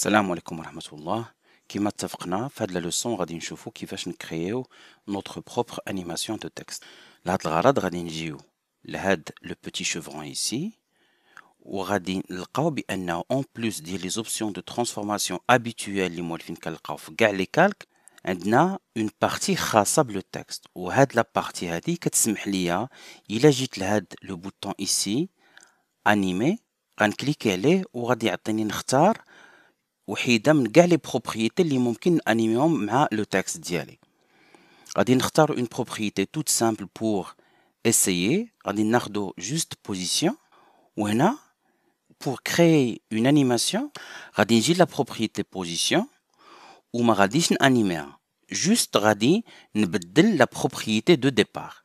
السلام عليكم ورحمة الله كما اتفقنا في هاد لوسون غادي نشوفو كيفاش نكرييو نوتر بروبر انيماسيون دو تكست لهاد الغرض غادي نجيو لهاد لو بوتي شوفرون ايسي وغادي نلقاو بانه اون بلوس ديال لي زوبسيون دو ترانسفورماسيون ابيتويل اللي موالفين كنلقاو في كاع لي كالك عندنا اون بارتي خاصه بلو تكست وهاد لا بارتي هادي كتسمح ليا الا جيت لهاد لو بوتون ايسي انيمي غنكليكي عليه وغادي يعطيني نختار Ou hédamn les propriétés li m'ont-ken animer ma le texte diable. R'adn'choeur une propriété toute simple pour essayer. R'adn'ar do juste position. Ouena, pour créer une animation, r'adn'gir la propriété position. Ou ma r'adn'chén animer. Juste r'adn'ne la propriété de départ.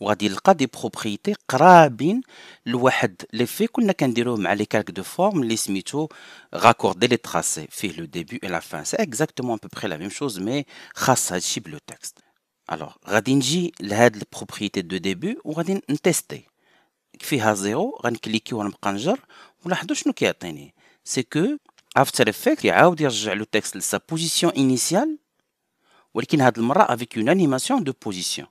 وغادي يلقى دي بروبريتي قرابين لواحد ليفي كنا كنديروه مع لي كالك دو فورم لي سميتو غاكوردي لي تراسي فيه لو ديبي و لا فان سي اكزاكتومون بوبخي لا ميم شوز مي خاص هادشي بلو تكست الوغ غادي نجي لهاد البروبريتي دو ديبي وغادي نتيستي فيها زيرو غنكليكي ونبقى نجر ولاحظوا شنو كيعطيني سي كو افتر افكت يعاود يرجع لو تكست لسا بوزيسيون انيسيال ولكن هاد المره افيك اون انيماسيون دو بوزيسيون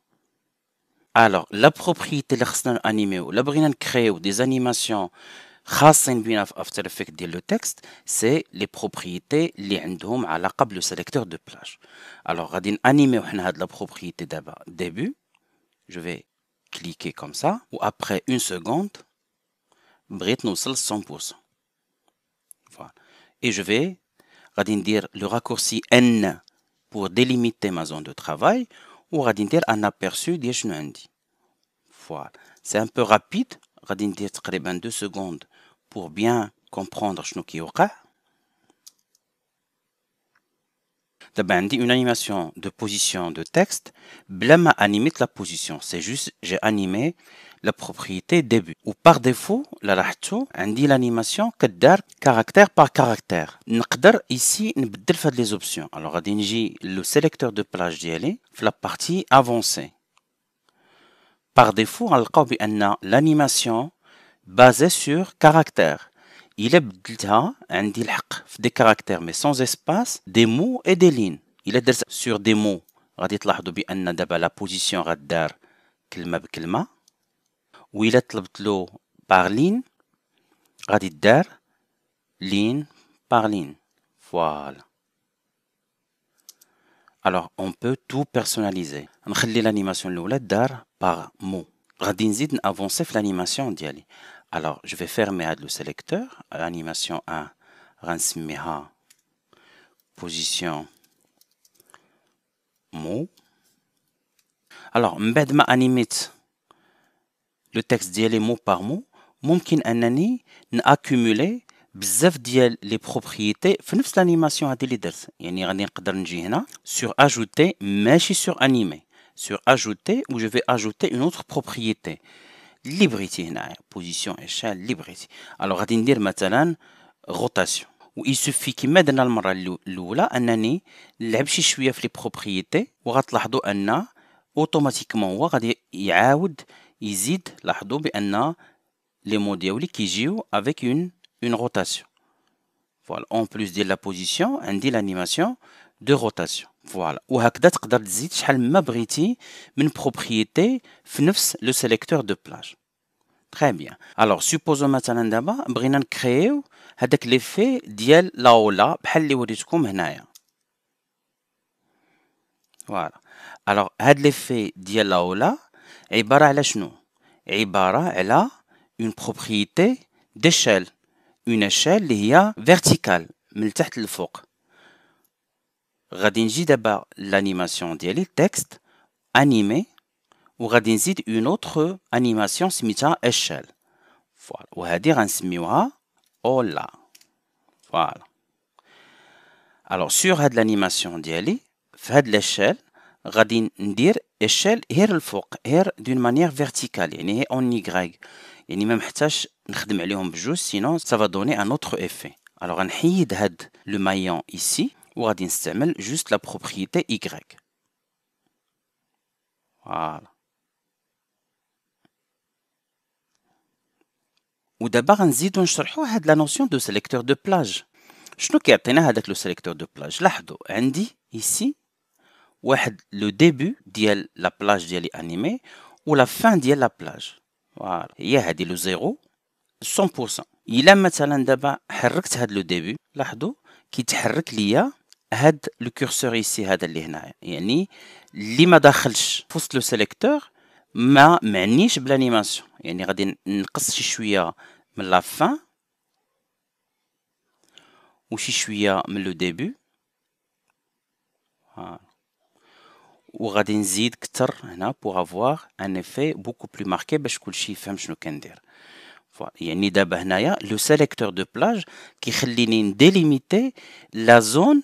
Alors, la propriété de l'animé, ou la ou des animations, After le texte, c'est les propriétés liées à la le sélecteur de plage. Alors, animé la propriété d'abord. Début, je vais cliquer comme ça, ou après une seconde, nous 100%. Voilà. Et je vais dire le raccourci N pour délimiter ma zone de travail, ou غادي en un aperçu ديال شنو voilà c'est un peu rapide Radintel, ندير تقريبا 2 secondes pour bien comprendre se passe. d'abord une animation de position de texte, Blama animer la position. C'est juste, j'ai animé la propriété début. Ou par défaut, la indique dit l'animation que caractère par caractère. Ici, ici peut les options. Alors غادي le sélecteur de plage ديالي la partie avancée. Par défaut, on en l'animation basée sur caractère. Il est un de des caractères mais sans espace, des mots et des lignes. Il est sur des mots. la position radar, il est par ligne, par ligne, voilà. Alors on peut tout personnaliser. On peut l'animation le dar par mot. Radin l'animation alors, je vais fermer le sélecteur. Animation à Ransimmeha, position, mot. Alors, mbed ma animate. le texte les mot par mot, ممكن انني نأكومولي بزاف ديال les propriétés, propriétés, نفس l'animation هذه اللي درت يعني غادي نقدر نجي هنا sur ajouter ماشي sur animé sur ajouter où je vais ajouter une autre propriété Libre position échelle, Alors, on dire rotation. Il suffit que maintenant, on va les propriétés. avec dire automatiquement, on va dire, rotation. va dire, on va dire, on un dire, on va rotation. on va فوالا وهكذا تقدر تزيد شحال ما بغيتي من بروبريتي في نفس لو سيليكتور دو بلاج تري بيان الوغ سوبوزو مثلا دابا بغينا نكريو هذاك ليفي ديال لاولا بحال اللي وريتكم هنايا فوالا الوغ هاد ليفي ديال لاولا عباره على شنو عباره على اون بروبريتي ديشيل اون اشيل اللي هي فيرتيكال من تحت للفوق radinji débarre l'animation d'aller texte animé ou radenzi une autre animation simultan échelle voilà ou à dire un simila au là voil alors sur rad l'animation d'aller fait de l'échelle radin dire échelle est le fort est d'une manière verticale ni en ygrig ni même pas toucher de maler un peu jus sinon ça va donner un autre effet alors un hide had le maillant ici ou on the juste la propriété Y. Voilà. Ou d'abord, on va la notion de sélecteur de plage. Je pas le sélecteur de plage. L'airdo, dit, ici, le début, la plage, animée, ou la fin, de la plage. Voilà. Il le 0, 100%. Il on هاد لو كورسور ايسي هذا اللي هنا يعني اللي ما دخلش فوسط لو سيليكتور ما معنيش بلانيماسيون يعني غادي نقص شي شويه من لافان وشي شويه من لو ديبي وغادي نزيد كتر هنا بوغ افواغ ان افي بوكو بلو ماركي باش كلشي يفهم شنو كندير يعني دابا هنايا لو سيليكتور دو بلاج كيخليني نديليميتي لا زون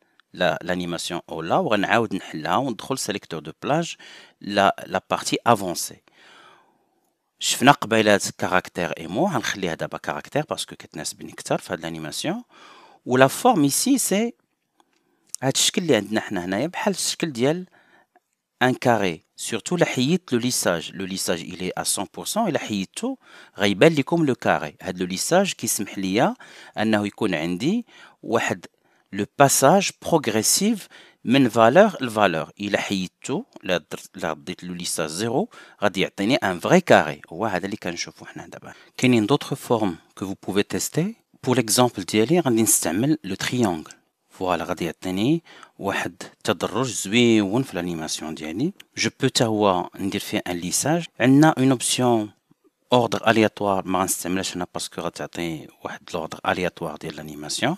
l'animation او لا وغنعاود نحلها وندخل سيليكتور دو بلاج لا لا بارتي افونسي شفنا قبيله كاركتير ايمو غنخليها دابا كاركتير باسكو كتناسبني كثر في هاد و لا فورم ايسي سي هاد الشكل اللي عندنا حنا هنايا بحال الشكل ديال ان كاري سورتو لا حيدت لو ليساج لو ليساج الي ا 100% الا حيدتو غيبان لكم لو كاري هاد لو ليساج كيسمح ليا انه يكون عندي واحد Le passage progressive men valeur le valeur. Il a hit tout la la de le lissage zéro, va détenir un vrai carré. Wa had elikane choufouna dabab. Quelles sont d'autres formes que vous pouvez tester Pour l'exemple, d'y aller en instmell le triangle. Voilà, va détenir wa had tadrrosui one fl'animation d'y aller. Je peux avoir d'y faire un lissage. Elle n'a une option ordre aléatoire en instmell, ce n'est pas parce que l'ordre aléatoire de l'animation.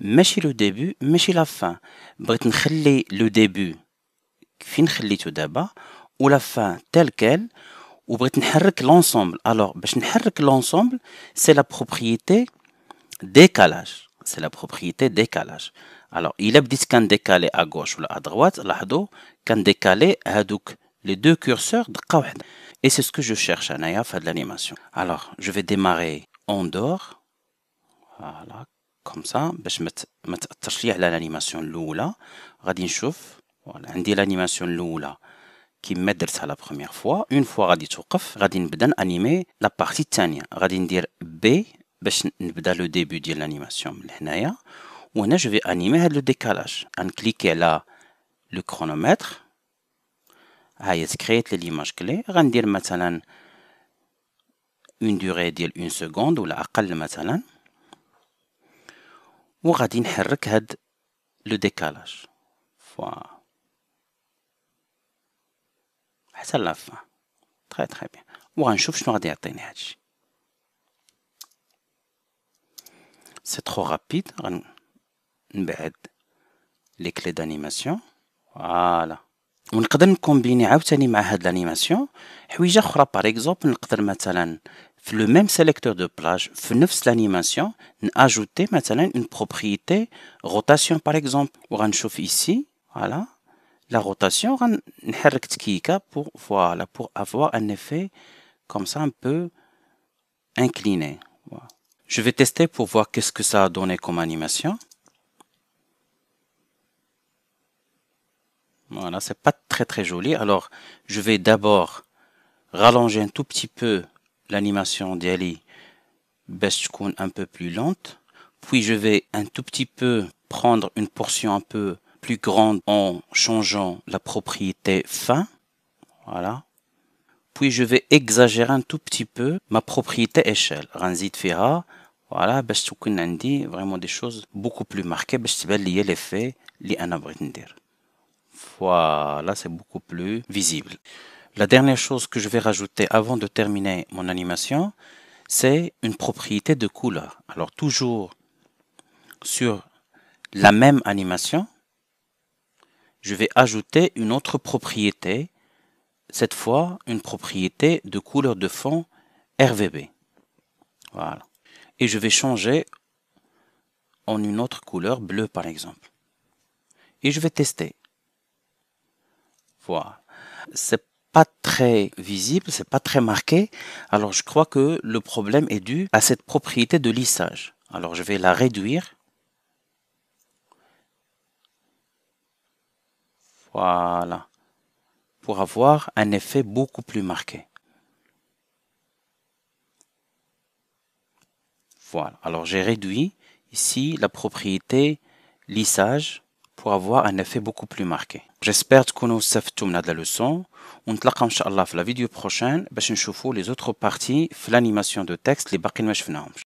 mais si le début mais chez la fin, je le début, je tout ou la fin telle quelle ou je l'ensemble. Alors, je l'ensemble, c'est la propriété décalage. C'est la propriété décalage. Alors, il a besoin décalé à gauche ou à droite, l'un d'eux, décalé, donc les deux curseurs Et c'est ce que je cherche à faire de l'animation. Alors, je vais démarrer en dehors Voilà. كوم سا باش ما تاثرش على لانيماسيون الاولى غادي نشوف عندي لانيماسيون الاولى كيما درتها لا بروميير فوا اون فوا غادي توقف غادي نبدا نانيمي لا بارتي الثانيه غادي ندير بي باش نبدا لو ديبي ديال لانيماسيون من هنايا وهنا جو في انيمي هاد لو ديكالاج غنكليكي على لو كرونومتر هاي سكريت لي ليماج كلي غندير مثلا اون دوري ديال اون سكوند ولا اقل مثلا وغادي نحرك هاد لو ديكالاج فوالا حتى لافان تخي تخي بيان وغنشوف شنو غادي يعطيني هادشي سي ترو رابيد غنبعد لي كلي دانيماسيون فوالا ونقدر نكومبيني عاوتاني مع هاد لانيماسيون حويجه اخرى باغ اكزومبل نقدر مثلا le même sélecteur de plage, dans l'animation, ajouter maintenant une propriété rotation par exemple. On va ici, voilà, la rotation, on pour, voilà, pour avoir un effet comme ça un peu incliné. Je vais tester pour voir qu'est-ce que ça a donné comme animation. Voilà, c'est pas très très joli. Alors, je vais d'abord rallonger un tout petit peu l'animation d'Ali un peu plus lente. Puis je vais un tout petit peu prendre une portion un peu plus grande en changeant la propriété fin. Voilà. Puis je vais exagérer un tout petit peu ma propriété échelle. Ranzit fera Voilà. Beshkoun Nandi. Vraiment des choses beaucoup plus marquées. Beshtibel lié l'effet. Li Voilà. C'est beaucoup plus visible. La dernière chose que je vais rajouter avant de terminer mon animation, c'est une propriété de couleur. Alors toujours sur la même animation, je vais ajouter une autre propriété, cette fois une propriété de couleur de fond RVB. Voilà. Et je vais changer en une autre couleur bleue par exemple. Et je vais tester. Voilà pas très visible, c'est pas très marqué. Alors je crois que le problème est dû à cette propriété de lissage. Alors je vais la réduire. Voilà. Pour avoir un effet beaucoup plus marqué. Voilà. Alors j'ai réduit ici la propriété lissage pour avoir un effet beaucoup plus marqué. J'espère que vous avez appris de la leçon. On se retrouve inchallah dans la vidéo prochaine pour voir les autres parties de l'animation de texte Les barquines ما شفناهمش.